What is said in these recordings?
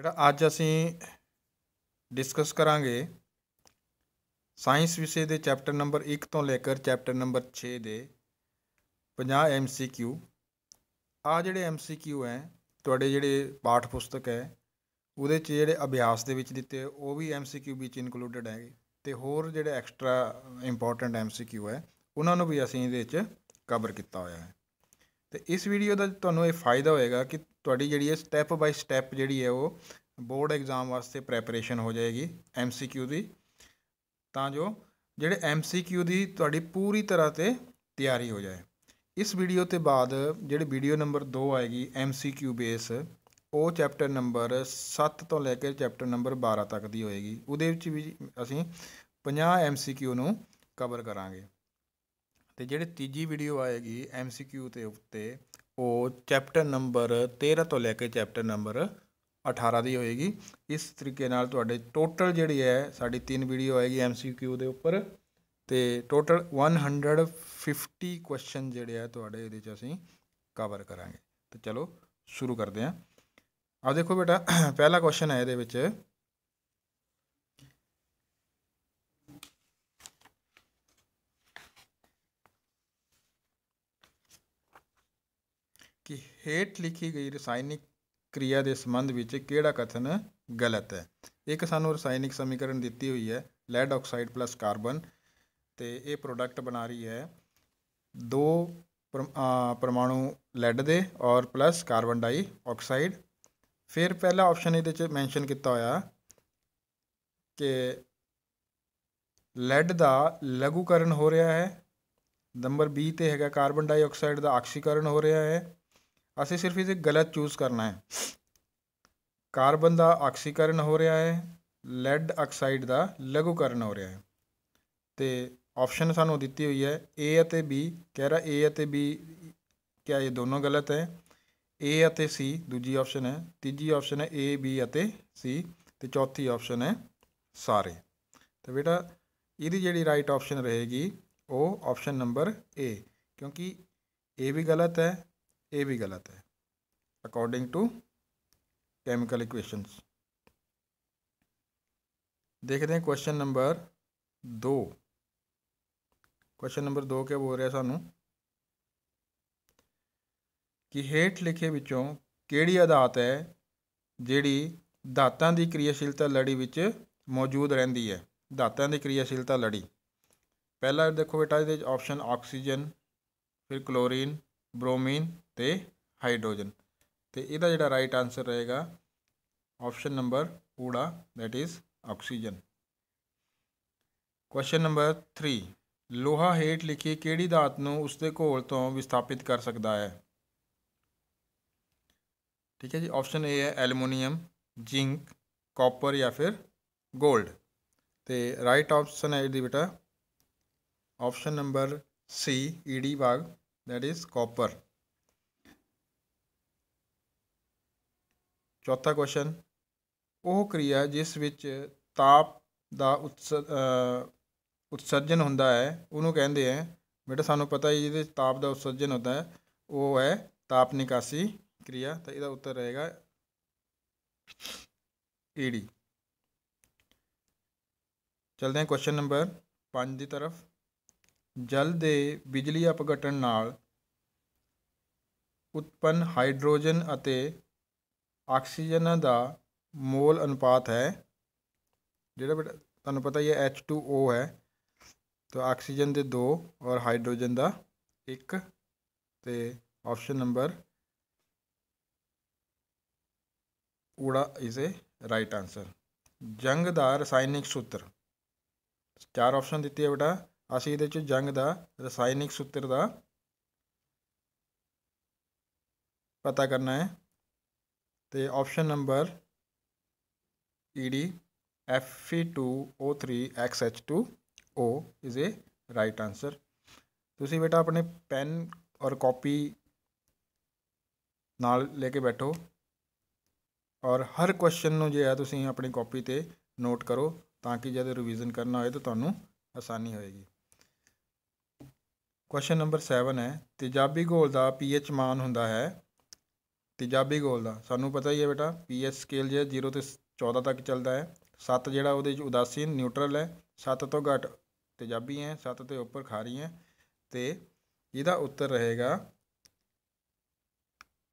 ਬੇਟਾ ਅੱਜ ਅਸੀਂ ਡਿਸਕਸ ਕਰਾਂਗੇ ਸਾਇੰਸ ਵਿਸ਼ੇ ਦੇ ਚੈਪਟਰ ਨੰਬਰ 1 ਤੋਂ ਲੈ ਕੇ ਚੈਪਟਰ ਨੰਬਰ 6 ਦੇ 50 ਐਮਸੀਕਿਊ ਆ ਜਿਹੜੇ ਐਮਸੀਕਿਊ ਹੈ ਤੁਹਾਡੇ ਜਿਹੜੇ ਪਾਠ ਪੁਸਤਕ ਹੈ ਉਹਦੇ 'ਚ ਜਿਹੜੇ ਅਭਿਆਸ ਦੇ ਵਿੱਚ ਦਿੱਤੇ ਉਹ ਵੀ ਐਮਸੀਕਿਊ ਵਿੱਚ ਇਨਕਲੂਡਡ ਹੈਗੇ ਤੇ ਹੋਰ ਜਿਹੜੇ ਐਕਸਟਰਾ ਇੰਪੋਰਟੈਂਟ ਐਮਸੀਕਿਊ ਹੈ ਉਹਨਾਂ ਨੂੰ ਵੀ ਅਸੀਂ ਇਹਦੇ ਵਿੱਚ ਕਵਰ ਕੀਤਾ ਹੋਇਆ ਹੈ ਤੇ ਇਸ ਵੀਡੀਓ ਦਾ ਤੁਹਾਨੂੰ ਇਹ ਫਾਇਦਾ ਹੋਏਗਾ ਕਿ ਤੁਹਾਡੀ ਜਿਹੜੀ ਹੈ ਸਟੈਪ ਬਾਈ ਸਟੈਪ ਜਿਹੜੀ ਹੈ ਉਹ ਬੋਰਡ ਐਗਜ਼ਾਮ ਵਾਸਤੇ ਪ੍ਰੈਪਰੇਸ਼ਨ ਹੋ ਜਾਏਗੀ ਐਮਸੀਕਿਊ ਦੀ ਤਾਂ ਜੋ ਜਿਹੜੇ ਐਮਸੀਕਿਊ ਦੀ ਤੁਹਾਡੀ ਪੂਰੀ ਤਰ੍ਹਾਂ ਤੇ ਤਿਆਰੀ ਹੋ ਜਾਏ ਇਸ ਵੀਡੀਓ ਤੇ ਬਾਅਦ ਜਿਹੜੀ ਵੀਡੀਓ ਨੰਬਰ 2 ਆਏਗੀ ਐਮਸੀਕਿਊ ਬੇਸ ਉਹ ਚੈਪਟਰ ਨੰਬਰ 7 ਤੋਂ ਲੈ ਕੇ ਚੈਪਟਰ ਨੰਬਰ 12 ਤੱਕ ਦੀ ਹੋਏਗੀ ਉਹਦੇ ਵਿੱਚ ਵੀ ਅਸੀਂ 50 ਐਮਸੀਕਿਊ ਨੂੰ ਕਵਰ ਕਰਾਂਗੇ ਤੇ ਜਿਹੜੀ ਤੀਜੀ ਵੀਡੀਓ ਆਏਗੀ ਐਮਸੀਕਿਊ ਤੇ ਉੱਤੇ ਉਹ ਚੈਪਟਰ ਨੰਬਰ 13 ਤੋਂ ਲੈ ਕੇ ਚੈਪਟਰ ਨੰਬਰ 18 ਦੀ ਹੋਏਗੀ ਇਸ ਤਰੀਕੇ ਨਾਲ ਤੁਹਾਡੇ ਟੋਟਲ ਜਿਹੜੀ ਹੈ ਸਾਡੀ ਤਿੰਨ ਵੀਡੀਓ ਆਏਗੀ ਐਮਸੀਕਿਊ ਦੇ ਉੱਪਰ ਤੇ ਟੋਟਲ 150 ਕੁਐਸਚਨ ਜਿਹੜੇ ਆ ਤੁਹਾਡੇ ਇਹਦੇ ਚ ਅਸੀਂ ਕਵਰ ਕਰਾਂਗੇ ਤੇ ਚਲੋ ਸ਼ੁਰੂ ਕਰਦੇ ਆ ਆ ਦੇਖੋ ਬੇਟਾ ਪਹਿਲਾ ਕੁਐਸਚਨ ਹੈ ਇਹਦੇ ਵਿੱਚ ਹੇਠ ਲਿਖੀ ਗਈ ਰਸਾਇਣਿਕ ਕਿਰਿਆ ਦੇ ਸੰਬੰਧ ਵਿੱਚ ਕਿਹੜਾ ਕਥਨ ਗਲਤ ਹੈ ਇੱਕ ਸਾਨੂੰ ਰਸਾਇਣਿਕ ਸਮੀਕਰਨ ਦਿੱਤੀ ਹੋਈ ਹੈ ਲੈਡ ਆਕਸਾਈਡ ਪਲੱਸ ਕਾਰਬਨ ਤੇ ਇਹ ਪ੍ਰੋਡਕਟ ਬਣਾ ਰਹੀ ਹੈ ਦੋ ਪਰਮਾਣੂ ਲੈਡ ਦੇ ਔਰ ਪਲੱਸ ਕਾਰਬਨ ਡਾਈ ਆਕਸਾਈਡ ਫਿਰ ਪਹਿਲਾ ਆਪਸ਼ਨ ਇਹਦੇ ਚ ਮੈਂਸ਼ਨ ਕੀਤਾ ਹੋਇਆ ਕਿ ਲੈਡ ਦਾ ਲਘੂਕਰਨ ਹੋ ਰਿਹਾ ਹੈ ਨੰਬਰ B ਤੇ ਹੈਗਾ ਕਾਰਬਨ ਡਾਈਆਕਸਾਈਡ ਦਾ ਆਕਸੀਕਰਨ ਹੋ ਰਿਹਾ ਹੈ ਅਸੀਂ ਸਿਰਫ ਇਹ ਗਲਤ ਚੂਜ਼ ਕਰਨਾ ਹੈ ਕਾਰਬਨ ਦਾ ਆਕਸੀਕਰਨ ਹੋ ਰਿਹਾ ਹੈ ਲੈਡ ਆਕਸਾਈਡ ਦਾ ਲਘੂਕਰਨ ਹੋ ਰਿਹਾ ਹੈ ਤੇ ਆਪਸ਼ਨ ਸਾਨੂੰ ਦਿੱਤੀ ਹੋਈ ਹੈ A ਅਤੇ B ਕਹਿ ਰਿਹਾ A ਅਤੇ B ਕਿਆ ਇਹ ਦੋਨੋਂ ਗਲਤ ਹੈ A ਅਤੇ C ਦੂਜੀ ਆਪਸ਼ਨ ਹੈ ਤੀਜੀ ਆਪਸ਼ਨ ਹੈ A B ਅਤੇ C ਤੇ ਚੌਥੀ ਆਪਸ਼ਨ ਹੈ ਸਾਰੇ ਤੇ ਬੇਟਾ ਇਹਦੀ ਜਿਹੜੀ ਰਾਈਟ ਆਪਸ਼ਨ ਰਹੇਗੀ ਉਹ ਆਪਸ਼ਨ ਨੰਬਰ A ਕਿਉਂਕਿ A ਵੀ ਗਲਤ ਹੈ ਇਹ ਵੀ ਗਲਤ ਹੈ ਅਕੋਰਡਿੰਗ ਟੂ ਕੈਮੀਕਲ ਇਕੁਏਸ਼ਨਸ ਦੇਖਦੇ हैं ਕੁਐਸਚਨ ਨੰਬਰ 2 ਕੁਐਸਚਨ ਨੰਬਰ 2 ਕੀ ਬੋਲ ਰਿਹਾ ਸਾਨੂੰ ਕਿ ਹੇਠ ਲਿਖੇ ਵਿੱਚੋਂ ਕਿਹੜੀ ਅਦਾਤ ਹੈ ਜਿਹੜੀ ਦਾਤਾਂ ਦੀ ਕਿਰਿਆਸ਼ੀਲਤਾ ਲੜੀ ਵਿੱਚ ਮੌਜੂਦ ਰਹਿੰਦੀ ਹੈ ਦਾਤਾਂ ਦੀ ਕਿਰਿਆਸ਼ੀਲਤਾ ਲੜੀ ਪਹਿਲਾ ਦੇਖੋ ਬੇਟਾ ਇਹਦੇ ਵਿੱਚ ਆਪਸ਼ਨ ਆਕਸੀਜਨ ਫਿਰ ਕਲੋਰੀਨ ਬ੍ਰੋਮੀਨ ਤੇ ਹਾਈਡਰੋਜਨ ਤੇ ਇਹਦਾ ਜਿਹੜਾ ਰਾਈਟ ਆਨਸਰ ਰਹੇਗਾ ਆਪਸ਼ਨ ਨੰਬਰ ਊੜਾ that is oxygen question number 3 ਲੋਹਾ ਹੇਠ ਲਿਖੀ ਕਿਹੜੀ ਧਾਤ ਨੂੰ ਉਸਦੇ ਘੋਲ ਤੋਂ ਵਿਸਥਾਪਿਤ ਕਰ ਸਕਦਾ ਹੈ ਠੀਕ ਹੈ ਜੀ ਆਪਸ਼ਨ ਏ ਹੈ ਐਲੂਮੀਨੀਅਮ ਜ਼ਿੰਕ ਕਾਪਰ ਜਾਂ ਫਿਰ ਗੋਲਡ ਤੇ ਰਾਈਟ ਆਪਸ਼ਨ ਹੈ ਇਹਦੀ ਬੇਟਾ ਆਪਸ਼ਨ ਨੰਬਰ ਸੀ ਈਡੀ ਭਾਗ that ਇਜ਼ ਕਾਪਰ ਚੌਥਾ ਕੁਐਸਚਨ ਉਹ ਕਿਰਿਆ ਜਿਸ ਵਿੱਚ ਤਾਪ ਦਾ ਉਤਸਰਜਨ ਹੁੰਦਾ ਹੈ ਉਹਨੂੰ ਕਹਿੰਦੇ ਹੈ ਬੇਟਾ ਸਾਨੂੰ ਪਤਾ ਹੈ ਜਿਹਦੇ ਤਾਪ ਦਾ ਉਤਸਰਜਨ ਹੁੰਦਾ ਹੈ ਉਹ ਹੈ ਤਾਪ ਨਿਕਾਸੀ ਕਿਰਿਆ ਤਾਂ ਇਹਦਾ ਉੱਤਰ ਰਹੇਗਾ ਈਡੀ ਚਲਦੇ ਹਾਂ ਕੁਐਸਚਨ ਨੰਬਰ 5 ਦੀ ਤਰਫ ਜਲ ਦੇ ਬਿਜਲੀ ਅਪਗਟਣ ਨਾਲ ਉਤਪੰਨ ਹਾਈਡਰੋਜਨ ਅਤੇ ਆਕਸੀਜਨ ਦਾ ਮੋਲ ਅਨੁਪਾਤ ਹੈ ਜਿਹੜਾ ਬੇਟਾ ਤੁਹਾਨੂੰ ਪਤਾ ਹੀ ਹੈ H2O ਹੈ ਤਾਂ ਆਕਸੀਜਨ ਦੇ 2 ਔਰ ਹਾਈਡਰੋਜਨ ਦਾ 1 ਤੇ ਆਪਸ਼ਨ ਨੰਬਰ ਊੜਾ ਇਜ਼ ਅ ਰਾਈਟ ਆਨਸਰ ਜੰਗ ਦਾ ਰਸਾਇਣਿਕ ਸੂਤਰ ਚਾਰ ਆਪਸ਼ਨ ਦਿੱਤੀ ਹੈ ਬੇਟਾ ਅਸੀਂ ਇਹਦੇ ਚ ਜੰਗ ਦਾ ਰਸਾਇਣਿਕ ਸੂਤਰ ਦਾ ਪਤਾ ਕਰਨਾ ਹੈ ਤੇ option number ED Fe2O3XH2O is ਅ ਰਾਈਟ ਆਨਸਰ ਤੁਸੀਂ ਬੇਟਾ ਆਪਣੇ ਪੈਨ ਔਰ ਕਾਪੀ ਨਾਲ ਲੈ ਕੇ ਬੈਠੋ ਔਰ ਹਰ ਕੁਐਸਚਨ ਨੂੰ ਜੇ ਆ ਤੁਸੀਂ ਆਪਣੀ ਕਾਪੀ ਤੇ ਨੋਟ ਕਰੋ ਤਾਂ ਕਿ ਜਦ ਰਿਵੀਜ਼ਨ ਕਰਨਾ ਹੋਏ ਤਾਂ ਤੁਹਾਨੂੰ ਆਸਾਨੀ ਹੋਏਗੀ ਕੁਐਸਚਨ ਨੰਬਰ 7 ਹੈ ਤੇਜਾਬੀ ਘੋਲ ਦਾ ਪੀਐਚ ਮਾਨ ਹੁੰਦਾ ਹੈ ਤੇਜਾਬੀ ਗੋਲ ਦਾ ਸਾਨੂੰ ਪਤਾ ਹੀ ਹੈ ਬੇਟਾ ਪੀਐਸ ਸਕੇਲ ਜੇ 0 ਤੋਂ 14 ਤੱਕ ਚੱਲਦਾ ਹੈ 7 ਜਿਹੜਾ ਉਹਦੇ ਵਿੱਚ ਉਦਾਸੀਨ ਨਿਊਟਰਲ ਹੈ 7 ਤੋਂ ਘੱਟ ਤੇਜਾਬੀ ਹੈ 7 ਤੋਂ ਉੱਪਰ ਖਾਰੀ ਹੈ ਤੇ ਇਹਦਾ ਉੱਤਰ ਰਹੇਗਾ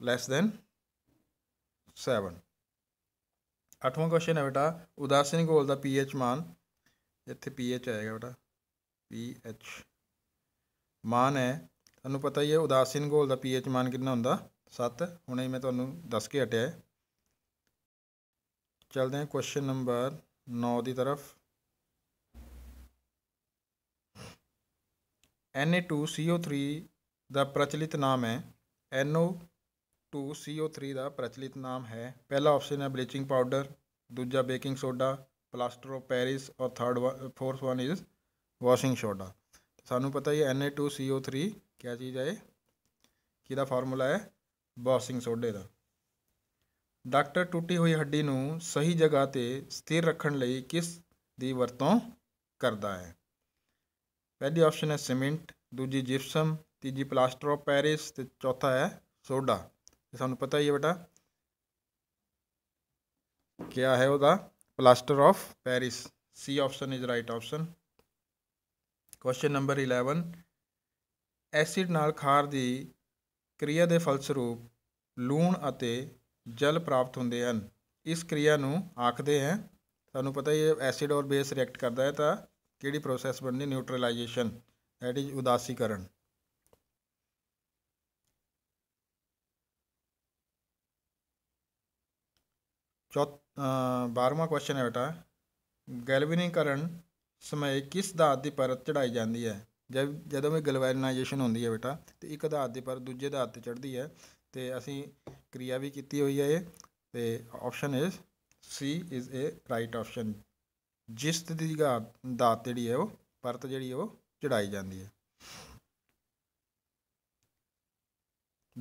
ਲੈਸ ਦੈਨ 7 ਅੱਠਵਾਂ ਕੁਐਸਚਨ ਹੈ ਬੇਟਾ ਉਦਾਸੀਨ ਗੋਲ ਦਾ ਪੀਐਚ ਮਾਨ ਇੱਥੇ ਪੀਐਚ ਆਏਗਾ ਬੇਟਾ ਪੀਐਚ ਮਾਨ ਹੈ ਤੁਹਾਨੂੰ ਪਤਾ ਹੀ ਹੈ ਉਦਾਸੀਨ ਗੋਲ ਦਾ ਪੀਐਚ ਮਾਨ ਕਿੰਨਾ ਹੁੰਦਾ 7 ਹੁਣੇ ਮੈਂ ਤੁਹਾਨੂੰ ਦੱਸ ਕੇ ਹਟਿਆ ਹੈ ਚਲਦੇ ਹਾਂ ਕੁਐਸਚਨ ਨੰਬਰ 9 ਦੀ ਤਰਫ Na2CO3 ਦਾ ਪ੍ਰਚਲਿਤ ਨਾਮ ਹੈ Na2CO3 ਦਾ ਪ੍ਰਚਲਿਤ ਨਾਮ ਹੈ ਪਹਿਲਾ ਆਪਸ਼ਨ ਹੈ ਬਲੀਚਿੰਗ ਪਾਊਡਰ ਦੂਜਾ baking soda plaster of Paris ਔਰ third fourth one is washing soda ਸਾਨੂੰ ਪਤਾ ਹੀ Na2CO3 ਕੀ ਚੀਜ਼ ਹੈ ਕਿਹਦਾ ਫਾਰਮੂਲਾ ਹੈ ਵਾਸ਼ਿੰਗ ਸੋਡੇ ਦਾ ਡਾਕਟਰ ਟੁੱਟੀ ਹੋਈ ਹੱਡੀ ਨੂੰ ਸਹੀ ਜਗ੍ਹਾ ਤੇ ਸਥਿਰ ਰੱਖਣ ਲਈ ਕਿਸ ਦੀ ਵਰਤੋਂ ਕਰਦਾ ਹੈ ਪਹਿਲੀ ਆਪਸ਼ਨ ਹੈ ਸੀਮੈਂਟ ਦੂਜੀ ਜਿਪਸਮ ਤੀਜੀ ਪਲਾਸਟਰ ਆਫ ਪੈਰਿਸ ਤੇ ਚੌਥਾ ਹੈ ਸੋਡਾ ਇਹ ਸਾਨੂੰ ਪਤਾ ਹੀ ਹੈ ਬੇਟਾ ਕੀ ਹੈ ਉਹਦਾ plaster of Paris C option is right option question number 11 acid ਨਾਲ ਖਾਰ ਦੀ ਕਿਰਿਆ ਦੇ ਫਲਸਰੂਪ ਲੂਣ ਅਤੇ ਜਲ ਪ੍ਰਾਪਤ ਹੁੰਦੇ ਹਨ ਇਸ ਕਿਰਿਆ ਨੂੰ ਆਖਦੇ ਹੈ ਤੁਹਾਨੂੰ ਪਤਾ ਹੀ ਹੈ ਐਸਿਡ ਔਰ ਬੇਸ ਰਿਐਕਟ ਕਰਦਾ ਹੈ ਤਾਂ ਕਿਹੜੀ ਪ੍ਰੋਸੈਸ ਬਣਦੀ ਨਿਊਟਰਲਾਈਜੇਸ਼ਨ ਦੈਟ ਇਜ਼ ਉਦਾਸੀਕਰਨ ਚੌਥਾ 12ਵਾਂ ਕੁਐਸਚਨ ਹੈ ਬੇਟਾ ਗੈਲਵਨੀਕਰਨ ਸਮੇਂ ਕਿਸ ਧਾਤ ਦੀ ਪਰਤ ਚੜਾਈ ਜਾਂਦੀ ਹੈ ਜਦ ਜਦੋਂ ਵੀ ਗਲੋਬਲਾਈਜੇਸ਼ਨ ਹੁੰਦੀ ਹੈ ਬੇਟਾ ਤੇ ਇੱਕ ਆਧਾਰ ਦੇ ਪਰ ਦੂਜੇ ਆਧਾਰ ਤੇ ਚੜ੍ਹਦੀ ਹੈ ਤੇ ਅਸੀਂ ਕਿਰਿਆ ਵੀ ਕੀਤੀ ਹੋਈ ਹੈ ਇਹ ਤੇ ਆਪਸ਼ਨ ਇਜ਼ ਸੀ ਇਜ਼ ਅ ਰਾਈਟ ਆਪਸ਼ਨ ਜਿਸ ਦੀ ਦਾਤ ਜਿਹੜੀ ਹੈ ਉਹ ਪਰਤ ਜਿਹੜੀ ਉਹ ਚੜਾਈ ਜਾਂਦੀ ਹੈ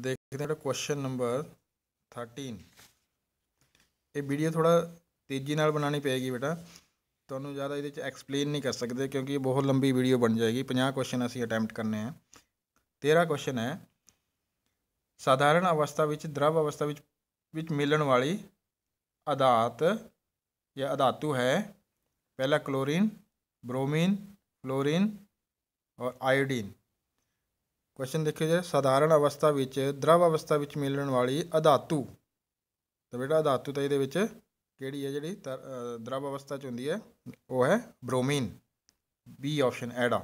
ਦੇਖਦੇ ਹਾਂ ਕੁਐਸਚਨ ਨੰਬਰ 13 ਇਹ ਵੀਡੀਓ ਥੋੜਾ ਤੇਜ਼ੀ ਨਾਲ ਬਣਾਉਣੀ ਪਏਗੀ ਬੇਟਾ ਤੁਹਾਨੂੰ ਜ਼ਿਆਦਾ ਇਹਦੇ 'ਚ ਐਕਸਪਲੇਨ ਨਹੀਂ ਕਰ ਸਕਦੇ ਕਿਉਂਕਿ ਇਹ ਬਹੁਤ ਲੰਬੀ ਵੀਡੀਓ ਬਣ ਜਾਏਗੀ 50 ਕੁਐਸਚਨ ਅਸੀਂ ਅਟੈਂਪਟ ਕਰਨੇ ਆ 13 ਕੁਐਸਚਨ ਹੈ ਸਧਾਰਨ ਅਵਸਥਾ ਵਿੱਚ ਦਰਵ ਅਵਸਥਾ ਵਿੱਚ ਵਿੱਚ ਮਿਲਣ ਵਾਲੀ ਅਧਾਤ ਜਾਂ ਅਧਾਤੂ ਹੈ ਪਹਿਲਾ ਕਲੋਰੀਨ ਬ੍ਰੋਮੀਨ ਫਲੋਰੀਨ ਔਰ ਆਇਓਡੀਨ ਕੁਐਸਚਨ ਦੇਖਿਓ ਜੇ ਸਧਾਰਨ ਅਵਸਥਾ ਵਿੱਚ ਦਰਵ ਅਵਸਥਾ ਵਿੱਚ ਮਿਲਣ ਵਾਲੀ ਅਧਾਤੂ ਤਾਂ ਬੇਟਾ ਅਧਾਤੂ ਤਾਂ ਇਹਦੇ ਵਿੱਚ केड़ी है जी द्रव अवस्था होंगी है वह है ब्रोमीन बी ऑप्शन एडा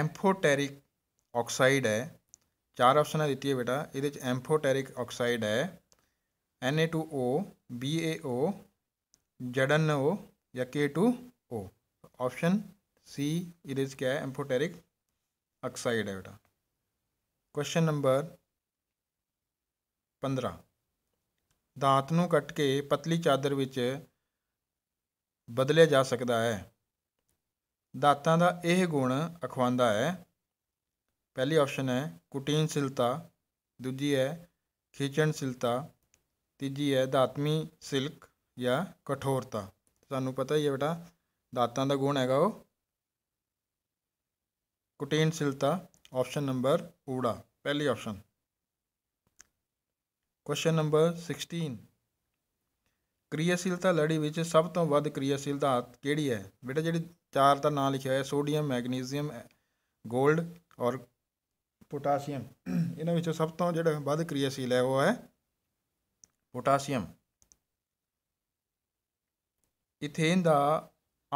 एम्फोटेरिक ऑक्साइड है चार ऑप्शन दी है बेटा ये एम्फोटेरिक ऑक्साइड है N A two O B A O जडन ओ या K two O option C ये क्या है एम्फोटेरिक ऑक्साइड है बेटा क्वेश्चन नंबर 15 ਦਾਤ ਨੂੰ ਕੱਟ ਕੇ ਪਤਲੀ ਚਾਦਰ ਵਿੱਚ ਬਦਲਿਆ ਜਾ ਸਕਦਾ ਹੈ ਦਾਤਾਂ ਦਾ ਇਹ ਗੁਣ ਅਖਵਾਂਦਾ ਹੈ ਪਹਿਲੀ ਆਪਸ਼ਨ ਹੈ ਕੁਟੀਨਸ਼ੀਲਤਾ ਦੂਜੀ ਹੈ ਸਿਲਤਾ ਤੀਜੀ ਹੈ ਦਾਤਮੀ ਸਿਲਕ ਜਾਂ ਕਠੋਰਤਾ ਤੁਹਾਨੂੰ ਪਤਾ ਹੀ ਹੈ ਬੇਟਾ ਦਾਤਾਂ ਦਾ ਗੁਣ ਹੈਗਾ ਉਹ ਕੁਟੀਨਸ਼ੀਲਤਾ ਆਪਸ਼ਨ ਨੰਬਰ ਊੜਾ ਪਹਿਲੀ ਆਪਸ਼ਨ ਕੁਐਸਚਨ ਨੰਬਰ 16 ਕ੍ਰਿਆਸ਼ੀਲਤਾ ਲੜੀ ਵਿੱਚ ਸਭ ਤੋਂ ਵੱਧ ਕ੍ਰਿਆਸ਼ੀਲ ਧਾਤ ਕਿਹੜੀ ਹੈ ਬੇਟਾ ਜਿਹੜੀ ਚਾਰ ਦਾ ਨਾਮ ਲਿਖਿਆ ਹੋਇਆ ਸੋਡੀਅਮ ਮੈਗਨੀਸ਼ੀਅਮ 골ਡ ਔਰ ਪੋਟਾਸ਼ੀਅਮ ਇਹਨਾਂ ਵਿੱਚੋਂ ਸਭ ਤੋਂ ਜਿਹੜਾ ਵੱਧ ਕ੍ਰਿਆਸ਼ੀਲ ਹੈ ਉਹ ਹੈ ਪੋਟਾਸ਼ੀਅਮ ਇਥੇਨ ਦਾ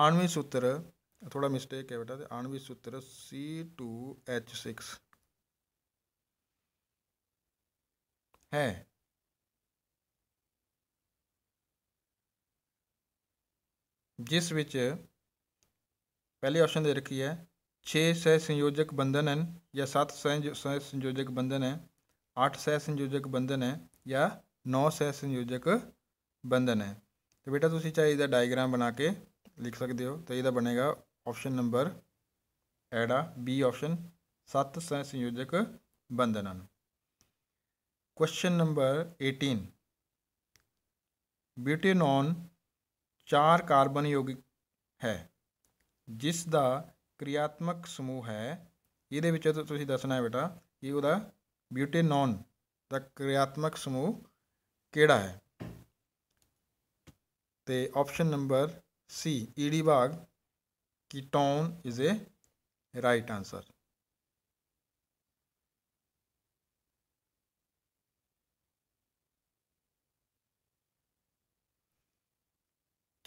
ਆਣਵੀ ਸੂਤਰ ਥੋੜਾ ਮਿਸਟੇਕ ਹੈ ਬੇਟਾ ਤੇ ਆਣਵੀ ਸੂਤਰ C2H6 ਹੈ जिस विच पहली ऑप्शन दे रखी है छे सह संयोजक बंधन है या सत सह सह संयोजक बंधन है अठ सह संयोजक बंधन है या नौ सह संयोजक बंधन है तो बेटा तुम चाहे यदा डायग्राम बना के लिख सकते हो तो यह बनेगा ऑप्शन नंबर एड आ बी ऑप्शन सत सह संयोजक बंधन हैं क्वेश्चन नंबर एटीन ब्यूटेनॉन चार कार्बन यौगिक है जिसका क्रियात्मक समूह है ये तुम्हें दसना है बेटा कि वह ब्यूटेनॉन का क्रियात्मक समूह केड़ा है तो ऑप्शन नंबर सी ईडी बाग ketone is a right answer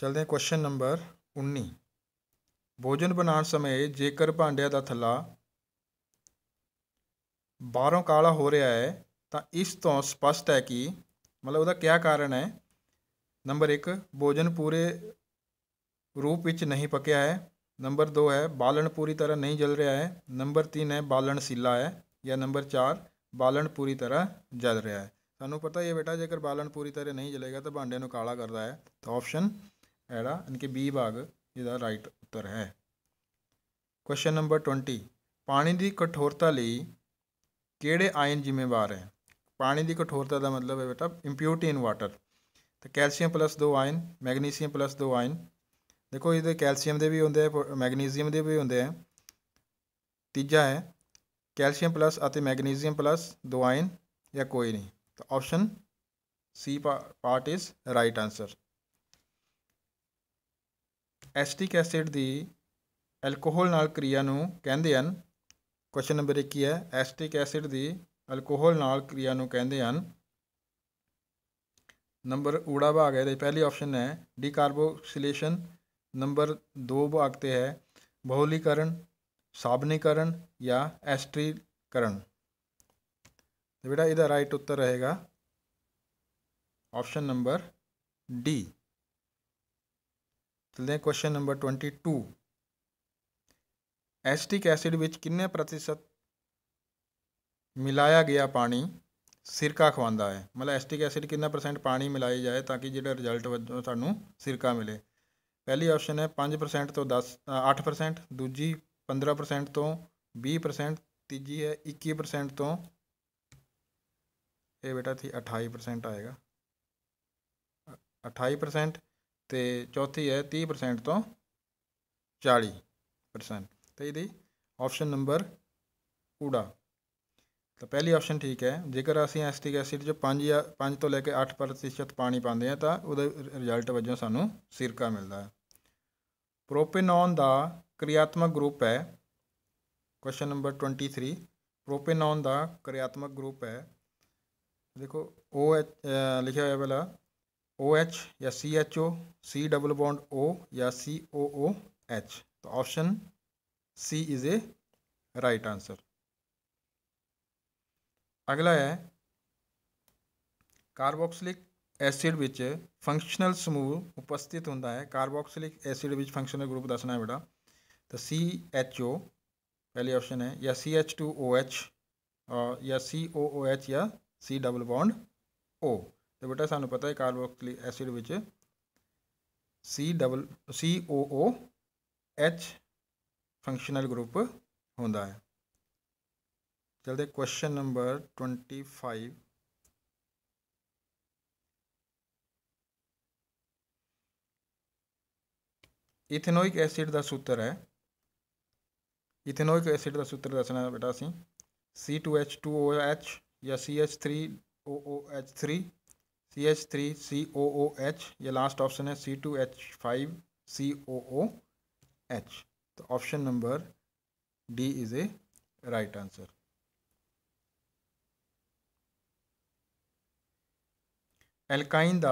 चलते हैं क्वेश्चन नंबर उन्नी भोजन ਬਣਾਉਣ समय जेकर ਭਾਂਡਿਆਂ का थला बारों ਕਾਲਾ हो रहा है तो इस तो स्पष्ट है कि मतलब वह क्या कारण है नंबर एक भोजन पूरे रूप में नहीं पकया है नंबर दो है बालन पूरी तरह नहीं जल रहा है नंबर तीन है बालन सिला है या नंबर चार बालन पूरी तरह जल रहा है सूँ पता ही है बेटा जेकर बालन पूरी तरह नहीं जलेगा तो भांडे को काला करता है तो ऑप्शन ऐड़ा यानी कि बी भाग ਇਹਦਾ ਰਾਈਟ ਉੱਤਰ ਹੈ ਕੁਐਸਚਨ ਨੰਬਰ 20 ਪਾਣੀ ਦੀ ਕਠੋਰਤਾ ਲਈ ਕਿਹੜੇ ਆਇਨ ਜ਼ਿੰਮੇਵਾਰ ਹੈ ਪਾਣੀ ਦੀ ਕਠੋਰਤਾ ਦਾ ਮਤਲਬ ਹੈ ਬੇਟਾ ਇੰਪਿਊਰਿਟੀ ਇਨ ਵਾਟਰ ਤਾਂ calcium plus 2 ion magnesium plus 2 ion ਦੇਖੋ ਇਹਦੇ ਕੈਲਸ਼ੀਅਮ ਦੇ ਵੀ ਹੁੰਦੇ ਆ ਮੈਗਨੀਸ਼ੀਅਮ ਦੇ ਵੀ ਹੁੰਦੇ ਆ ਤੀਜਾ ਹੈ ਕੈਲਸ਼ੀਅਮ ਪਲੱਸ ਅਤੇ ਮੈਗਨੀਸ਼ੀਅਮ ਪਲੱਸ 2 ਆਇਨ ਜਾਂ ਕੋਈ ਨਹੀਂ ਤਾਂ option C part is right answer acetic acid की एलकोहल न क्रिया कहें क्वेश्चन नंबर एक ही है एसटिक एसिड की अलकोहल न क्रिया कहते हैं नंबर ऊड़ा भाग है पहली ऑप्शन है डीकारबोक्सीलेन नंबर दो भाग से है बहुलीकरण साबनीकरण या एस्ट्रीकरण बेटा यदा राइट उत्तर रहेगा ऑप्शन नंबर डी ਚਲਦੇ ਹਾਂ ਕੁਐਸਚਨ ਨੰਬਰ 22 ਐਸਟਿਕ ਐਸਿਡ ਵਿੱਚ ਕਿੰਨੇ ਪ੍ਰਤੀਸ਼ਤ ਮਿਲਾਇਆ ਗਿਆ ਪਾਣੀ ਸਿਰਕਾ ਖਵਾਉਂਦਾ ਹੈ ਮਤਲਬ ਐਸਟਿਕ ਐਸਿਡ ਕਿੰਨਾ ਪਰਸੈਂਟ ਪਾਣੀ ਮਿਲਾਇਆ ਜਾਏ ਤਾਂ ਕਿ ਜਿਹੜਾ ਰਿਜ਼ਲਟ ਵਜੋਂ ਸਾਨੂੰ ਸਿਰਕਾ ਮਿਲੇ ਪਹਿਲੀ ਆਪਸ਼ਨ ਹੈ 5% ਤੋਂ 10 8% ਦੂਜੀ 15% ਤੋਂ 20% ਤੀਜੀ ਹੈ 21% ਤੋਂ ਇਹ ਬੇਟਾ ਥੀ 28% ਆਏਗਾ 28% ਤੇ ਚੌਥੀ ਹੈ 30% ਤੋਂ 40% ਤੇ ਇਹਦੀ ਆਪਸ਼ਨ ਨੰਬਰ ਕੂੜਾ ਤਾਂ ਪਹਿਲੀ ਆਪਸ਼ਨ ਠੀਕ ਹੈ ਜੇਕਰ ਅਸੀਂ ਐਸਟਿਕ ਐਸਿਡ ਜੋ 5 ਜਾਂ 5 ਤੋਂ ਲੈ ਕੇ 8% ਪਾਣੀ ਪਾਉਂਦੇ ਆ ਤਾਂ ਉਹਦਾ ਰਿਜ਼ਲਟ ਵਜੋਂ ਸਾਨੂੰ ਸਿਰਕਾ ਮਿਲਦਾ ਹੈ ਪ੍ਰੋਪੇਨੋਨ ਦਾ ਕਿਰਿਆਤਮਕ ਗਰੁੱਪ ਹੈ ਕੁਐਸਚਨ ਨੰਬਰ 23 ਪ੍ਰੋਪੇਨੋਨ ਦਾ ਕਿਰਿਆਤਮਕ ਗਰੁੱਪ ਹੈ ਦੇਖੋ OH ਲਿਖਿਆ ਹੋਇਆ ਪਹਿਲਾਂ ओ एच या C H O C double bond O या सी ओ ओ एच तो option C is a right answer अगला है कार्बोक्सिलिक एसिड विच फंक्शनल समूह उपस्थित होंगे है कार्बोक्सिलिक एसिड में फंक्शनल ग्रुप दसना है बेटा तो सी एच ओ पहली ऑप्शन है या C H two O H या सी ओ ओ एच या सी डबल बॉन्ड ओ तो बेटा सूँ पता है कार्बोक्सली एसिड में C double C O O H functional group हों चलते question number twenty five ethanoic acid का सूत्र है इथेनोइक एसिड का सूत्र दसना बेटा असी C two H two O H या C H three O O H three C H three C O O H ये लास्ट ऑप्शन है C two H five C O O H तो option number D is a right answer alkyne द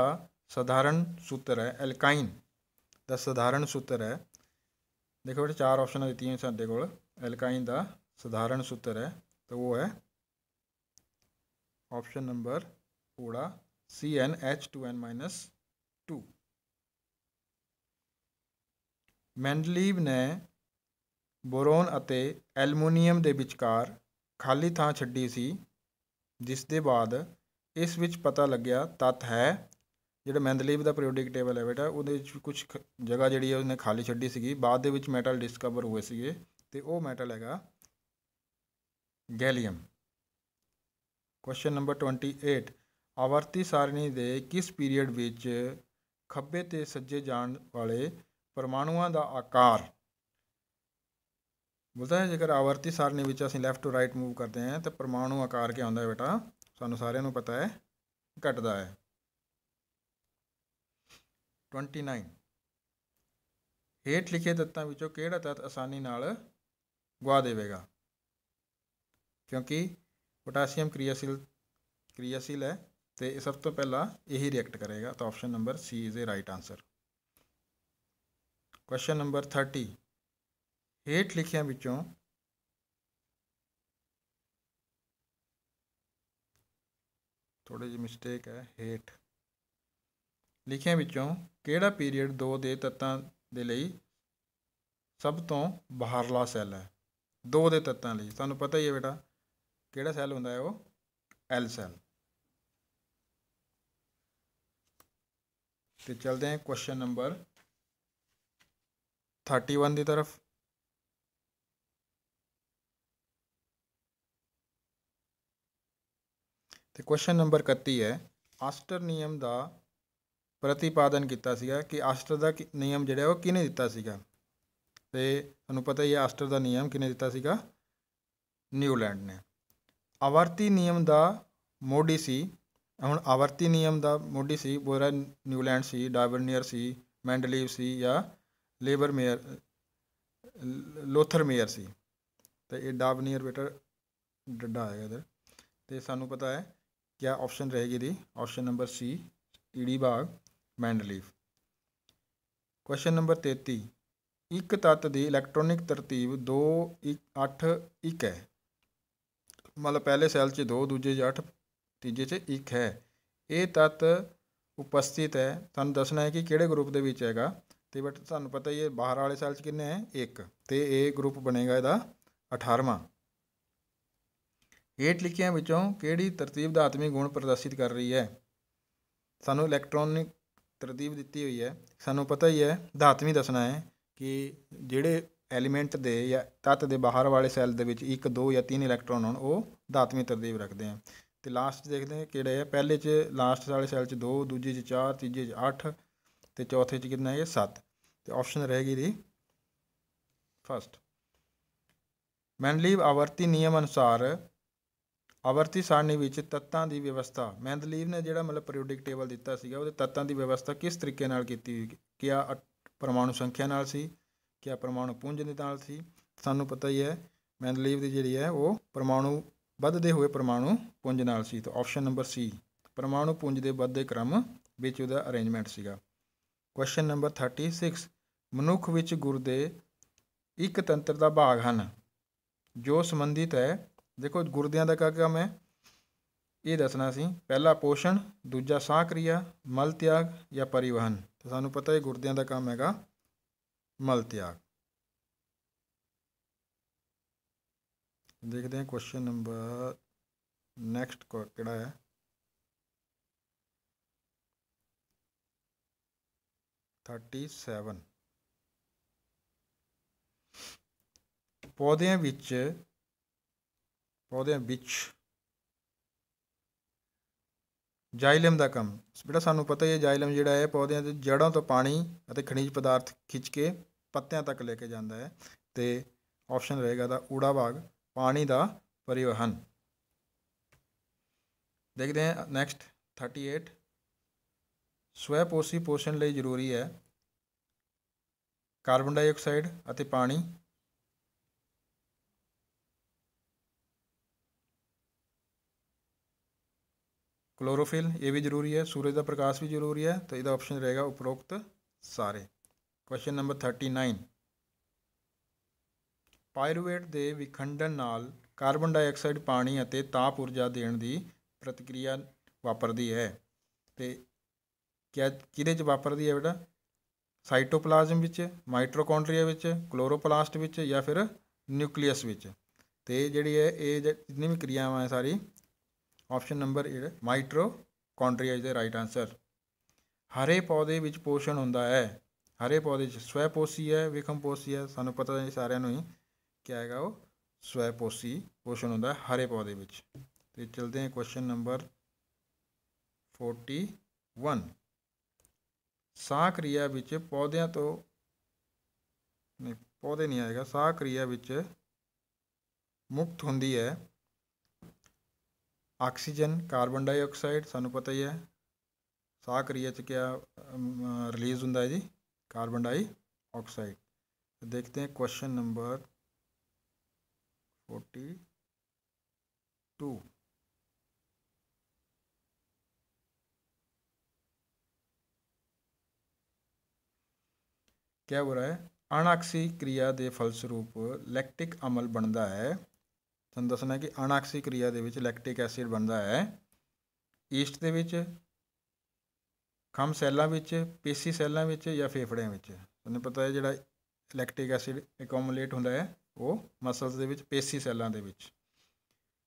साधारण सूत्र है alkyne द साधारण सूत्र है देखो बेटे चार ऑप्शन दी हैं साढ़े को एल्काइन द साधारण सूत्र है तो वो है ऑप्शन नंबर पूरा CnH2n minus 2. ਮੈਂਡਲੀਵ ਨੇ ਬੋਰੋਨ ਅਤੇ ਐਲੂਮੀਨੀਅਮ ਦੇ ਵਿਚਕਾਰ ਖਾਲੀ ਥਾਂ ਛੱਡੀ ਸੀ ਜਿਸ ਦੇ ਬਾਅਦ ਇਸ ਵਿੱਚ ਪਤਾ ਲੱਗਿਆ ਤੱਤ ਹੈ ਜਿਹੜਾ ਮੈਂਡਲੀਵ ਦਾ ਪੀਰੀਓਡਿਕ ਟੇਬਲ ਹੈ ਬੇਟਾ ਉਹਦੇ ਵਿੱਚ ਕੁਝ ਜਗ੍ਹਾ ਜਿਹੜੀ ਹੈ ਉਹਨੇ ਖਾਲੀ ਛੱਡੀ ਸੀਗੀ ਬਾਅਦ ਦੇ ਵਿੱਚ ਮੈਟਲ ਡਿਸਕਵਰ ਹੋਏ ਸੀਗੇ ਤੇ ਉਹ ਮੈਟਲ ਹੈਗਾ ਗੈਲੀਅਮ ਕੁਐਸਚਨ ਨੰਬਰ 28 ਆਵਰਤੀ ਸਾਰਣੀ ਦੇ ਕਿਸ ਪੀਰੀਅਡ ਵਿੱਚ ਖੱਬੇ ਤੇ ਸੱਜੇ ਜਾਣ ਵਾਲੇ ਪਰਮਾਣੂਆਂ ਦਾ ਆਕਾਰ ਬੋਲਦਾ ਹੈ ਜੇਕਰ ਆਵਰਤੀ ਸਾਰਣੀ ਵਿੱਚ ਅਸੀਂ ਲੈਫਟ ਟੂ ਰਾਈਟ ਮੂਵ ਕਰਦੇ ਹਾਂ ਤਾਂ ਪਰਮਾਣੂ ਆਕਾਰ ਕੀ ਹੁੰਦਾ ਹੈ ਬੇਟਾ ਸਾਨੂੰ ਸਾਰਿਆਂ ਨੂੰ ਪਤਾ ਹੈ ਘਟਦਾ ਹੈ 29 ਹੇਠ ਲਿਖੇ ਤੱਤਾਂ ਵਿੱਚੋਂ ਕਿਹੜਾ ਤੱਤ ਆਸਾਨੀ ਨਾਲ ਗਵਾ ਦੇਵੇਗਾ ਕਿਉਂਕਿ ਪੋਟਾਸ਼ੀਅਮ ਕਿਰਿਆਸ਼ੀਲ ਕਿਰਿਆਸ਼ੀਲ ਹੈ ਤੇ ਸਭ ਤੋਂ ਪਹਿਲਾਂ ਇਹੀ ਰਿਐਕਟ ਕਰੇਗਾ ਤਾਂ ਆਪਸ਼ਨ ਨੰਬਰ ਸੀ ਇਜ਼ ਅ ਰਾਈਟ ਆਨਸਰ ਕੁਐਸਚਨ ਨੰਬਰ 30 ਹੇਟ ਲਿਖਿਆਂ ਵਿੱਚੋਂ ਥੋੜੀ ਜਿਹੀ ਮਿਸਟੇਕ ਹੈ ਹੇਟ ਲਿਖਿਆਂ ਵਿੱਚੋਂ ਕਿਹੜਾ ਪੀਰੀਅਡ 2 ਦੇ ਤੱਤਾਂ ਦੇ ਲਈ ਸਭ ਤੋਂ ਬਾਹਰਲਾ ਸੈੱਲ ਹੈ 2 ਦੇ ਤੱਤਾਂ ਲਈ ਤੁਹਾਨੂੰ ਪਤਾ ਹੀ ਹੈ ਬੇਟਾ ਕਿਹੜਾ ਸੈੱਲ ਹੁੰਦਾ ਹੈ ਉਹ ਐਲ ਸੈੱਲ तो चलते हैं क्वेश्चन नंबर थर्टी वन की तरफ तो क्वेश्चन नंबर कत्ती है आस्टर नियम का प्रतिपादन किया कि आस्टर का नियम जोड़ा वो किने दिता सू पता ही है आस्टर का नियम किने दिता न्यूलैंड ने आवर्ती नियम का मोडी सी ਹੁਣ ਆਵਰਤੀ ਨਿਯਮ ਦਾ ਮੋਢੀ ਸੀ ਬੋਰਾ ਨਿਊਲੈਂਡ ਸੀ ਡਾਵਰਨੀਅਰ ਸੀ ਮੈਂਡਲੀਵ ਸੀ ਜਾਂ ਲੇਬਰ ਮੇਅਰ ਲੋਥਰ ਮੇਅਰ ਸੀ ਤੇ ਇਹ ਡਾਵਨੀਅਰ ਬੇਟਾ ਡੱਡਾ ਆਏਗਾ ਇਧਰ ਤੇ ਸਾਨੂੰ ਪਤਾ ਹੈ ਕੀ ਆਪਸ਼ਨ ਰਹੇਗੀ ਦੀ ਆਪਸ਼ਨ ਨੰਬਰ ਸੀ ਈੜੀ ਬਾਗ ਮੈਂਡਲੀਵ ਕੁਐਸਚਨ ਨੰਬਰ 33 ਇੱਕ ਤੱਤ ਦੀ ਇਲੈਕਟ੍ਰੋਨਿਕ ਤਰਤੀਬ 2 1 8 1 ਹੈ ਮਤਲਬ ਪਹਿਲੇ ਸੈੱਲ 'ਚ 2 ਦੂਜੇ 'ਚ 8 ਤੀਜੇ 'ਚ ਇੱਕ ਹੈ ਇਹ ਤਤ ਉਪਸਥਿਤ ਹੈ ਤੁਹਾਨੂੰ ਦੱਸਣਾ ਹੈ ਕਿ ਕਿਹੜੇ ਗਰੁੱਪ ਦੇ ਵਿੱਚ ਹੈਗਾ ਤੇ ਬਟ ਤੁਹਾਨੂੰ ਪਤਾ ਹੀ ਹੈ ਬਾਹਰ ਵਾਲੇ ਸੈਲ 'ਚ ਕਿੰਨੇ ਹੈ ਇੱਕ ਤੇ ਇਹ ਗਰੁੱਪ ਬਣੇਗਾ ਇਹਦਾ 18ਵਾਂ ਹੇਠ ਲਿਖਿਆਂ ਵਿੱਚੋਂ ਕਿਹੜੀ ਤਰਤੀਬ ਦਾ ਆਤਮਿਕ ਗੁਣ ਪ੍ਰਦਰਸ਼ਿਤ ਕਰ ਰਹੀ ਹੈ ਸਾਨੂੰ ਇਲੈਕਟ੍ਰੋਨਿਕ ਤਰਤੀਬ ਦਿੱਤੀ ਹੋਈ ਹੈ ਸਾਨੂੰ ਪਤਾ ਹੀ ਹੈ ਦਾਤਵੀ ਦੱਸਣਾ ਹੈ ਕਿ ਜਿਹੜੇ ਐਲੀਮੈਂਟ ਦੇ ਜਾਂ ਤੱਤ ਦੇ ਬਾਹਰ ਵਾਲੇ ਸੈੱਲ ਦੇ ਵਿੱਚ 1 2 ਜਾਂ 3 ਇਲੈਕਟ੍ਰੋਨ ਹੋਣ ਉਹ ਦਾਤਵੀ ਤਰਤੀਬ ਰੱਖਦੇ ਆ ਤੇ ਲਾਸਟ ਦੇਖਦੇ ਹਾਂ ਕਿਹੜੇ ਆ ਪਹਿਲੇ 'ਚ ਲਾਸਟ ਵਾਲੇ ਸੈੱਲ 'ਚ 2 ਦੂਜੇ 'ਚ 4 ਤੀਜੇ 'ਚ 8 ਤੇ ਚੌਥੇ 'ਚ ਕਿੰਨਾ ਹੈ 7 ਤੇ ਆਪਸ਼ਨ ਰਹੇਗੀ ਦੀ ਫਸਟ ਮੈਂਡਲੀਵ ਆਵਰਤੀ ਨਿਯਮ ਅਨੁਸਾਰ ਆਵਰਤੀ ਸਾਰਣੀ ਵਿੱਚ ਤੱਤਾਂ ਦੀ ਵਿਵਸਥਾ ਮੈਂਡਲੀਵ ਨੇ ਜਿਹੜਾ ਮਤਲਬ ਪੀਰੀਓਡਿਕ ਟੇਬਲ ਦਿੱਤਾ ਸੀਗਾ ਉਹਦੇ ਤੱਤਾਂ ਦੀ ਵਿਵਸਥਾ ਕਿਸ ਤਰੀਕੇ ਨਾਲ ਕੀਤੀ ਹੋਈ ਆ ਪਰਮਾਣੂ ਸੰਖਿਆ ਨਾਲ ਸੀ ਕਿਆ ਪਰਮਾਣੂ ਪੁੰਜ ਦੇ ਨਾਲ ਸੀ ਸਾਨੂੰ ਪਤਾ ਹੀ ਹੈ ਮੈਂਡਲੀਵ ਦੀ ਜਿਹੜੀ ਹੈ ਉਹ ਪਰਮਾਣੂ ਵੱਧਦੇ ਹੋਏ ਪਰਮਾਣੂ ਪੁੰਜ ਨਾਲ ਸੀ ਤਾਂ ਆਪਸ਼ਨ ਨੰਬਰ ਸੀ ਪਰਮਾਣੂ ਪੁੰਜ ਦੇ ਵੱਧਦੇ ਕ੍ਰਮ ਵਿੱਚ ਉਹਦਾ ਅਰੇਂਜਮੈਂਟ ਸੀਗਾ ਕੁਐਸਚਨ ਨੰਬਰ 36 ਮਨੁੱਖ ਵਿੱਚ ਗੁਰਦੇ ਇੱਕ ਤੰਤਰ ਦਾ ਭਾਗ ਹਨ ਜੋ ਸੰਬੰਧਿਤ ਹੈ ਦੇਖੋ ਗੁਰਦਿਆਂ ਦਾ ਕਾ ਕੰਮ ਹੈ ਇਹ ਦੱਸਣਾ ਸੀ ਪਹਿਲਾ ਪੋਸ਼ਣ ਦੂਜਾ ਸਾਹ ਕਿਰਿਆ ਮਲ ਤਿਆਗ ਜਾਂ ਪਰਿਵਹਨ ਤਾਂ ਸਾਨੂੰ ਪਤਾ ਹੈ ਗੁਰਦਿਆਂ ਦਾ ਕੰਮ ਹੈਗਾ ਮਲ ਤਿਆਗ ਦੇਖਦੇ ਹਾਂ ਕੁਐਸਚਨ ਨੰਬਰ ਨੈਕਸਟ ਕਿਹੜਾ ਹੈ ਥਰਟੀ ਸੈਵਨ ਪੌਦਿਆਂ ਵਿੱਚ ਪੌਦਿਆਂ ਵਿੱਚ ਜਾਈਲਮ ਦਾ ਕੰਮ ਬੇਟਾ ਸਾਨੂੰ ਪਤਾ ਹੈ ਜਾਈਲਮ ਜਿਹੜਾ ਹੈ ਪੌਦਿਆਂ ਦੇ ਜੜਾਂ ਤੋਂ ਪਾਣੀ ਅਤੇ ਖਣਿਜ ਪਦਾਰਥ ਖਿੱਚ ਕੇ ਪੱਤਿਆਂ ਤੱਕ ਲੈ ਕੇ ਜਾਂਦਾ ਹੈ ਤੇ ਆਪਸ਼ਨ ਰਹੇਗਾ ਦਾ ਊੜਾ ਭਾਗ पानी का परिवहन देखते हैं नेक्स्ट 38 एट ਸਵੈਪੋਸ਼ੀ ਪੋਸ਼ਣ ਲਈ ਜ਼ਰੂਰੀ ਹੈ ਕਾਰਬਨ ਡਾਈਆਕਸਾਈਡ ਅਤੇ ਪਾਣੀ ਕਲੋਰੋਫਿਲ ਇਹ ਵੀ ਜ਼ਰੂਰੀ ਹੈ ਸੂਰਜ ਦਾ ਪ੍ਰਕਾਸ਼ ਵੀ ਜ਼ਰੂਰੀ ਹੈ ਤਾਂ ਇਹਦਾ ਆਪਸ਼ਨ ਰਹੇਗਾ ਉਪਰੋਕਤ ਸਾਰੇ ਕੁਐਸਚਨ ਨੰਬਰ 39 ਪਾਇਰੂਵੇਟ ਦੇ ਵਿਖੰਡਨ ਨਾਲ ਕਾਰਬਨ ਡਾਈਆਕਸਾਈਡ ਪਾਣੀ ਅਤੇ ਤਾਪ ਊਰਜਾ ਦੇਣ ਦੀ ਪ੍ਰਤੀਕਿਰਿਆ ਵਾਪਰਦੀ ਹੈ ਤੇ ਕਿਹਦੇ 'ਚ ਵਾਪਰਦੀ ਹੈ ਬੇਟਾ ਸਾਈਟੋਪਲਾਜ਼ਮ ਵਿੱਚ ਮਾਈਟੋਕੌਂਡਰੀਆ ਵਿੱਚ ਕਲੋਰੋਪਲਾਸਟ ਵਿੱਚ ਜਾਂ ਫਿਰ ਨਿਊਕਲੀਅਸ ਵਿੱਚ ਤੇ ਜਿਹੜੀ ਹੈ ਇਹ ਜਿੰਨੀ ਵੀ ਕਿਰਿਆਵਾਂ ਹੈ ਸਾਰੀ ਆਪਸ਼ਨ ਨੰਬਰ 8 ਮਾਈਟੋਕੌਂਡਰੀਆ ਇਜ਼ ਦਾ ਰਾਈਟ ਆਨਸਰ ਹਰੇ ਪੌਦੇ ਵਿੱਚ ਪੋਸ਼ਣ ਹੁੰਦਾ ਹੈ ਹਰੇ ਪੌਦੇ ਵਿੱਚ ਸਵੈਪੋਸ਼ੀ ਹੈ ਵਿਖੰਪੋਸੀ ਹੈ ਸਾਨੂੰ ਪਤਾ ਹੈ ਸਾਰਿਆਂ ਨੂੰ ਹੀ क्या है वो स्वैपोसी पोषण होंगे हरे पौधे तो चलते हैं क्वेश्चन नंबर फोर्टी वन सह क्रिया पौद्या तो नहीं पौधे नहीं आएगा सह क्रिया मुक्त होंगी है ऑक्सीजन कार्बन डाइऑक्साइड सू पता ही है सह क्रिया क्या रिलीज हों जी कार्बन डाइऑक्साइड देखते हैं क्वेश्चन नंबर 42 क्या हो रहा है अणाक्षी क्रिया ਦੇ ਫਲਸਰੂਪ ਲੈਕਟਿਕ ਅਮਲ ਬਣਦਾ ਹੈ ਤੁਹਾਨੂੰ ਦੱਸਣਾ ਕਿ ਅਣਾਕਸੀ ਕਿਰਿਆ ਦੇ ਵਿੱਚ ਲੈਕਟਿਕ ਐਸਿਡ ਬਣਦਾ ਹੈ ਈਸਟ ਦੇ ਵਿੱਚ ਖੰਮ ਸੈੱਲਾਂ ਵਿੱਚ ਪੇਸੀ ਸੈੱਲਾਂ ਵਿੱਚ ਜਾਂ ਫੇਫੜਿਆਂ ਵਿੱਚ ਤੁਹਾਨੂੰ ਪਤਾ ਹੈ ਜਿਹੜਾ ਲੈਕਟਿਕ ਐਸਿਡ ਐਕੋਮੂਲੇਟ ਹੁੰਦਾ ਹੈ ਉਹ ਮਸਲਸ ਦੇ ਵਿੱਚ ਪੇਸੀ ਸੈੱਲਾਂ ਦੇ ਵਿੱਚ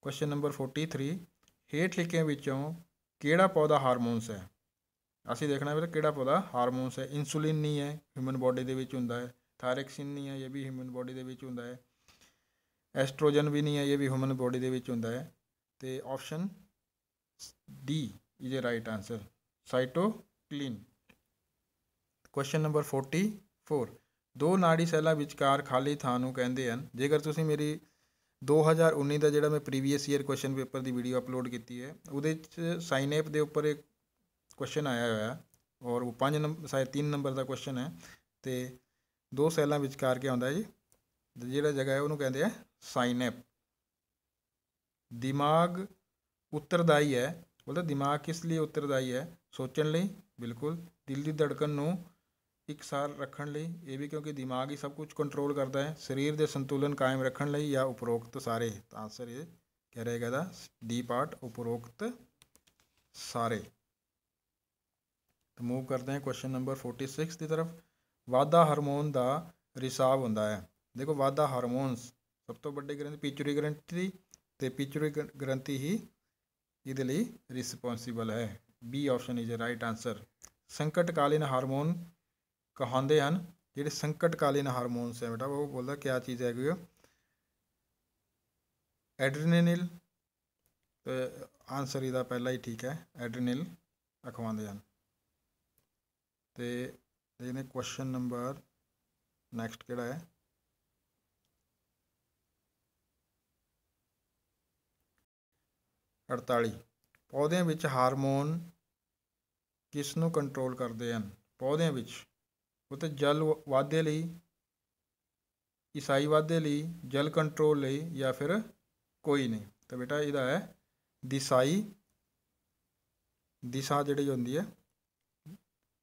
ਕੁਐਸਚਨ ਨੰਬਰ 43 ਹੇਠ ਲਿਖੇ ਵਿੱਚੋਂ ਕਿਹੜਾ ਪੌਦਾ ਹਾਰਮੋਨਸ ਹੈ ਅਸੀਂ ਦੇਖਣਾ ਵੀ ਕਿਹੜਾ ਪੌਦਾ ਹਾਰਮੋਨਸ ਹੈ ਇਨਸੂਲਿਨ ਨਹੀਂ ਹੈ ਹਿਊਮਨ ਬਾਡੀ ਦੇ ਵਿੱਚ ਹੁੰਦਾ ਹੈ ਥਾਇਰੋਕਸਿਨ ਨਹੀਂ ਹੈ ਇਹ ਵੀ ਹਿਊਮਨ ਬਾਡੀ ਦੇ ਵਿੱਚ ਹੁੰਦਾ ਹੈ ਐਸਟ੍ਰੋਜਨ ਵੀ ਨਹੀਂ ਹੈ ਇਹ ਵੀ ਹਿਊਮਨ ਬਾਡੀ ਦੇ ਵਿੱਚ ਹੁੰਦਾ ਹੈ ਤੇ ਆਪਸ਼ਨ ਡੀ ਇਜ਼ ਅ right answer cytokinin question number 44 ਦੋ ਨਾੜੀ ਸੈੱਲਾਂ ਵਿਚਕਾਰ ਖਾਲੀ ਥਾਂ ਨੂੰ ਕਹਿੰਦੇ ਹਨ ਜੇਕਰ ਤੁਸੀਂ ਮੇਰੀ 2019 ਦਾ ਜਿਹੜਾ ਮੈਂ ਪ੍ਰੀਵੀਅਸ ਈਅਰ ਕੁਐਸਚਨ ਪੇਪਰ ਦੀ ਵੀਡੀਓ ਅਪਲੋਡ ਕੀਤੀ ਹੈ ਉਹਦੇ ਵਿੱਚ ਸਾਈਨ ਐਪ ਦੇ ਉੱਪਰ ਇੱਕ ਕੁਐਸਚਨ ਆਇਆ ਹੋਇਆ ਔਰ ਉਹ 5 ਨੰਬਰ ਸਾਇਦ 3 ਨੰਬਰ ਦਾ ਕੁਐਸਚਨ ਹੈ ਤੇ ਦੋ ਸੈੱਲਾਂ ਵਿਚਕਾਰ ਕੀ ਆਉਂਦਾ ਜੀ ਜਿਹੜਾ ਜਗ੍ਹਾ ਹੈ ਉਹਨੂੰ ਕਹਿੰਦੇ ਆ ਸਾਈਨ ਐਪ ਦਿਮਾਗ ਉੱਤਰਦਾਈ ਹੈ ਬੋਲਦਾ ਦਿਮਾਗ ਕਿਸ ਲਈ ਉੱਤਰਦਾਈ ਹੈ ਸੋਚਣ ਲਈ ਬਿਲਕੁਲ ਦਿਲ ਦੀ ਧੜਕਣ ਨੂੰ एक साल रखने लिए भी क्योंकि दिमाग ही सब कुछ कंट्रोल करता है शरीर के संतुलन कायम रखने लिए या उपरोक्त सारे तो आंसर ये कह रहेगा था डी पार्ट उपरोक्त सारे तो मूव करते हैं क्वेश्चन नंबर फोर्टी सिक्स की तरफ वाधा हारमोन का रिसाव हों देखो वाधा हारमोनस सब तो बड़े ग्रंथ पिचुरी ग्रंथी तो पिचुरी ग्रंथी ही ये रिस्पोंसीबल है B option is right answer संकटकालीन हारमोन ਕਹਾਉਂਦੇ ਹਨ ਜਿਹੜੇ ਸੰਕਟਕਾਲੀਨ ਹਾਰਮੋਨਸ ਹੈ ਬੇਟਾ ਉਹ ਬੋਲਦਾ ਕਿਆ ਚੀਜ਼ ਹੈਗੀ ਐਡਰੇਨਲ ਤੇ ਆਨਸਰ ਇਹਦਾ ਪਹਿਲਾ ਹੀ ਠੀਕ ਹੈ ਐਡਰੇਨਲ ਅਖਵਾਉਂਦੇ ਹਨ ਤੇ ਇਹਨੇ ਕੁਐਸਚਨ ਨੰਬਰ ਨੈਕਸਟ ਕਿਹੜਾ ਹੈ ਅਰਤਾਲੀ ਪੌਦਿਆਂ ਵਿੱਚ ਹਾਰਮੋਨ ਕਿਸ ਨੂੰ ਕੰਟਰੋਲ ਕਰਦੇ ਹਨ ਪੌਦਿਆਂ ਵਿੱਚ ਉੱਥੇ ਜਲ ਵਾਧੇ ਲਈ ਈਸਾਈ ਵਾਧੇ ਲਈ ਜਲ ਕੰਟਰੋਲ ਲਈ ਜਾਂ ਫਿਰ ਕੋਈ ਨਹੀਂ ਤਾਂ ਬੇਟਾ ਇਹਦਾ ਹੈ ਦਿਸਾਈ ਦਿਸ਼ਾ ਜਿਹੜੀ ਹੁੰਦੀ ਹੈ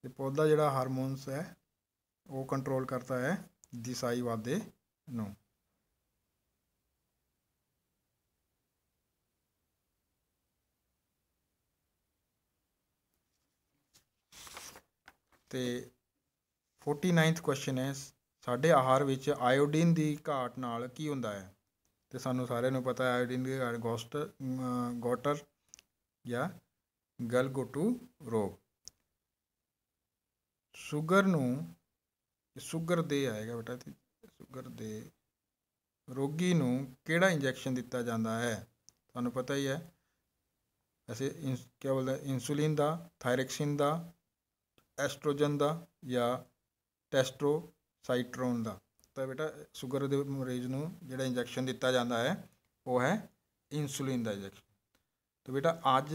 ਤੇ ਪੌਦਾ ਜਿਹੜਾ ਹਾਰਮੋਨਸ ਹੈ ਉਹ ਕੰਟਰੋਲ ਕਰਤਾ ਹੈ ਦਿਸਾਈ ਵਾਧੇ ਨੂੰ ਤੇ 49th ਕੁਐਸਚਨ ਹੈ ਸਾਡੇ ਆਹਾਰ ਵਿੱਚ ਆਇਓਡੀਨ ਦੀ ਘਾਟ ਨਾਲ ਕੀ ਹੁੰਦਾ ਹੈ ਤੇ ਸਾਨੂੰ ਸਾਰਿਆਂ ਨੂੰ ਪਤਾ ਹੈ ਆਇਓਡੀਨ ਦੀ ਘਾਟ ਗੋਸਟ ਗੋਟਰ ਜਾਂ ਗਲਗੋਟੂ ਰੋਗ ਸ਼ੂਗਰ ਨੂੰ ਸ਼ੂਗਰ ਦੇ ਆਏਗਾ ਬੇਟਾ ਸ਼ੂਗਰ ਦੇ ਰੋਗੀ ਨੂੰ ਕਿਹੜਾ ਇੰਜੈਕਸ਼ਨ ਦਿੱਤਾ ਜਾਂਦਾ ਹੈ ਤੁਹਾਨੂੰ ਪਤਾ ਹੀ ਹੈ ਅਸੀਂ ਕੀ ਬੋਲਦਾ ਇਨਸੂਲਿਨ ਦਾ ਥਾਇਰੈਕਸਿਨ ਦਾ ਐਸਟ੍ਰੋਜਨ ਦਾ ਜਾਂ ਟੈਸਟੋਸਾਈਟਰੋਨ ਦਾ ਤਾਂ ਬੇਟਾ ਸ਼ੂਗਰ ਦੇ ਮਰੀਜ਼ ਨੂੰ ਜਿਹੜਾ ਇੰਜੈਕਸ਼ਨ ਦਿੱਤਾ ਜਾਂਦਾ ਹੈ ਉਹ ਹੈ ਇਨਸੂਲਿਨ ਦਾ ਇੰਜੈਕਸ਼ਨ ਤਾਂ ਬੇਟਾ ਅੱਜ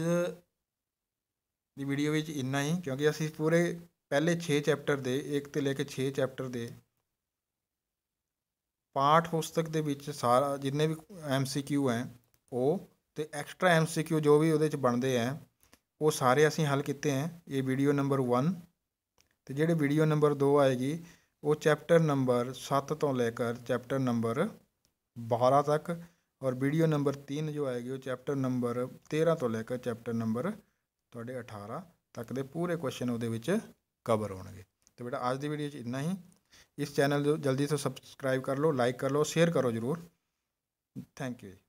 ਦੀ ਵੀਡੀਓ ਵਿੱਚ ਇੰਨਾ ਹੀ ਕਿਉਂਕਿ ਅਸੀਂ ਪੂਰੇ ਪਹਿਲੇ 6 ਚੈਪਟਰ ਦੇ 1 ਤੇ ਲੈ ਕੇ 6 ਚੈਪਟਰ ਦੇ ਪਾਠ ਪੁਸਤਕ ਦੇ ਵਿੱਚ ਸਾਰਾ ਜਿੰਨੇ ਵੀ ਐਮਸੀਕਿਊ ਹੈ ਉਹ ਤੇ ਐਕਸਟਰਾ ਐਮਸੀਕਿਊ ਜੋ ਵੀ ਉਹਦੇ ਚ ਬਣਦੇ ਆ ਉਹ ਸਾਰੇ ਅਸੀਂ ਹੱਲ ਕੀਤੇ ਆ ਇਹ ਵੀਡੀਓ ਨੰਬਰ 1 ਤੇ ਜਿਹੜੇ ਵੀਡੀਓ ਨੰਬਰ 2 ਆਏਗੀ ਉਹ ਚੈਪਟਰ ਨੰਬਰ 7 ਤੋਂ ਲੈ ਕੇ ਚੈਪਟਰ ਨੰਬਰ 12 ਤੱਕ ਔਰ ਵੀਡੀਓ ਨੰਬਰ 3 ਜੋ ਆਏਗੀ ਉਹ ਚੈਪਟਰ ਨੰਬਰ 13 ਤੋਂ ਲੈ ਕੇ ਚੈਪਟਰ ਨੰਬਰ ਤੁਹਾਡੇ 18 ਤੱਕ ਦੇ ਪੂਰੇ ਕੁਐਸਚਨ ਉਹਦੇ ਵਿੱਚ ਕਵਰ ਹੋਣਗੇ ਤੇ ਬੇਟਾ ਅੱਜ ਦੀ ਵੀਡੀਓ 'ਚ ਇੰਨਾ ਹੀ ਇਸ ਚੈਨਲ ਨੂੰ ਜਲਦੀ ਤੋਂ ਸਬਸਕ੍ਰਾਈਬ ਕਰ ਲਓ ਲਾਈਕ ਕਰ ਲਓ ਸ਼ੇਅਰ ਕਰੋ ਜਰੂਰ ਥੈਂਕ ਯੂ